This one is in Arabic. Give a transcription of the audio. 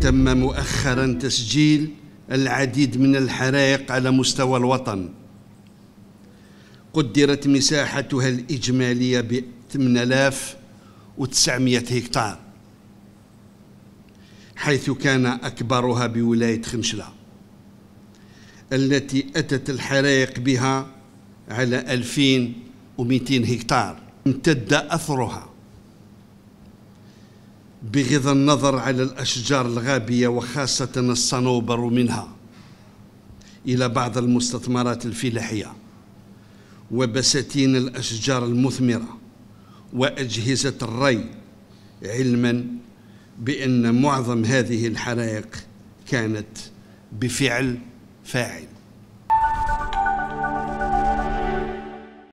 تم مؤخرا تسجيل العديد من الحرائق على مستوى الوطن قدرت مساحتها الإجمالية ب 8900 هكتار حيث كان أكبرها بولاية خمشلة التي أتت الحرائق بها على 2200 هكتار امتد أثرها بغض النظر على الأشجار الغابية وخاصة الصنوبر منها إلى بعض المستثمرات الفلاحية وبساتين الأشجار المثمرة وأجهزة الري علما بأن معظم هذه الحرائق كانت بفعل فاعل